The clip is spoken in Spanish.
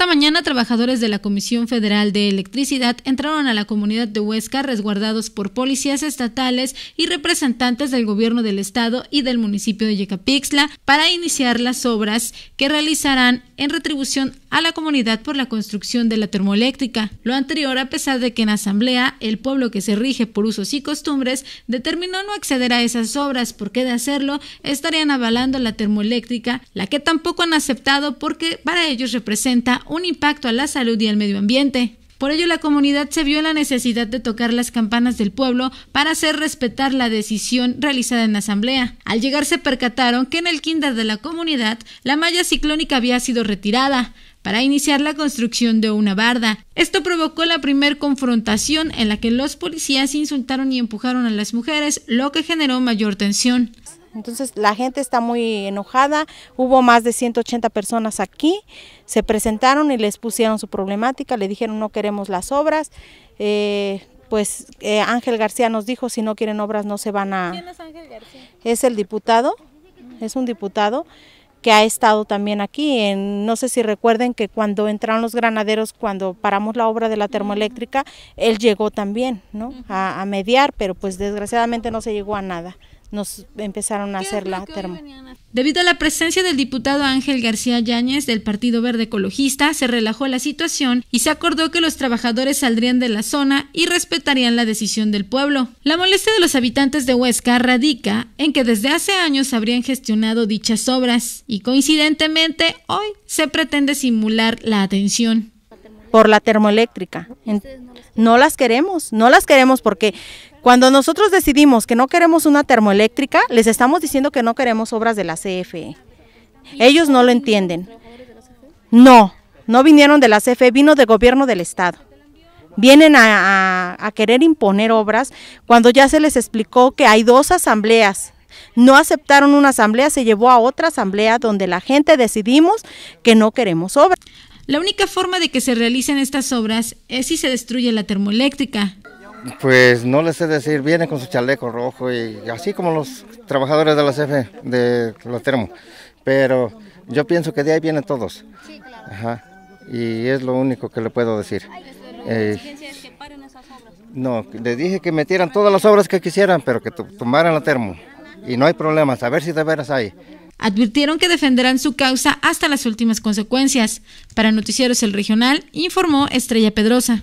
Esta mañana, trabajadores de la Comisión Federal de Electricidad entraron a la comunidad de Huesca resguardados por policías estatales y representantes del gobierno del estado y del municipio de Yecapixtla para iniciar las obras que realizarán en retribución a la comunidad por la construcción de la termoeléctrica. Lo anterior a pesar de que en asamblea el pueblo que se rige por usos y costumbres determinó no acceder a esas obras porque de hacerlo estarían avalando la termoeléctrica, la que tampoco han aceptado porque para ellos representa un impacto a la salud y al medio ambiente. Por ello, la comunidad se vio en la necesidad de tocar las campanas del pueblo para hacer respetar la decisión realizada en la asamblea. Al llegar se percataron que en el kinder de la comunidad la malla ciclónica había sido retirada para iniciar la construcción de una barda. Esto provocó la primer confrontación en la que los policías insultaron y empujaron a las mujeres, lo que generó mayor tensión. Entonces la gente está muy enojada, hubo más de 180 personas aquí, se presentaron y les pusieron su problemática, le dijeron no queremos las obras, eh, pues eh, Ángel García nos dijo si no quieren obras no se van a... ¿Quién es Ángel García? Es el diputado, es un diputado que ha estado también aquí. En, no sé si recuerden que cuando entraron los granaderos, cuando paramos la obra de la termoeléctrica, él llegó también ¿no? a, a mediar, pero pues desgraciadamente no se llegó a nada nos empezaron a hacer la termo. Debido a la presencia del diputado Ángel García Yáñez del Partido Verde Ecologista, se relajó la situación y se acordó que los trabajadores saldrían de la zona y respetarían la decisión del pueblo. La molestia de los habitantes de Huesca radica en que desde hace años habrían gestionado dichas obras y coincidentemente hoy se pretende simular la atención. Por la termoeléctrica no las queremos, no las queremos porque cuando nosotros decidimos que no queremos una termoeléctrica, les estamos diciendo que no queremos obras de la CFE. Ellos no lo entienden. No, no vinieron de la CFE, vino de gobierno del Estado. Vienen a, querer imponer obras cuando ya se les explicó que hay dos asambleas no aceptaron una asamblea, se llevó a otra asamblea donde la gente decidimos que no queremos obras. La única forma de que se realicen estas obras es si se destruye la termoeléctrica. Pues no les sé decir, vienen con su chaleco rojo y así como los trabajadores de la CFE, de la termo. Pero yo pienso que de ahí vienen todos. Ajá. Y es lo único que le puedo decir. Eh, no, le dije que metieran todas las obras que quisieran, pero que tomaran la termo. Y no hay problemas, a ver si de veras hay advirtieron que defenderán su causa hasta las últimas consecuencias. Para Noticieros El Regional, informó Estrella Pedrosa.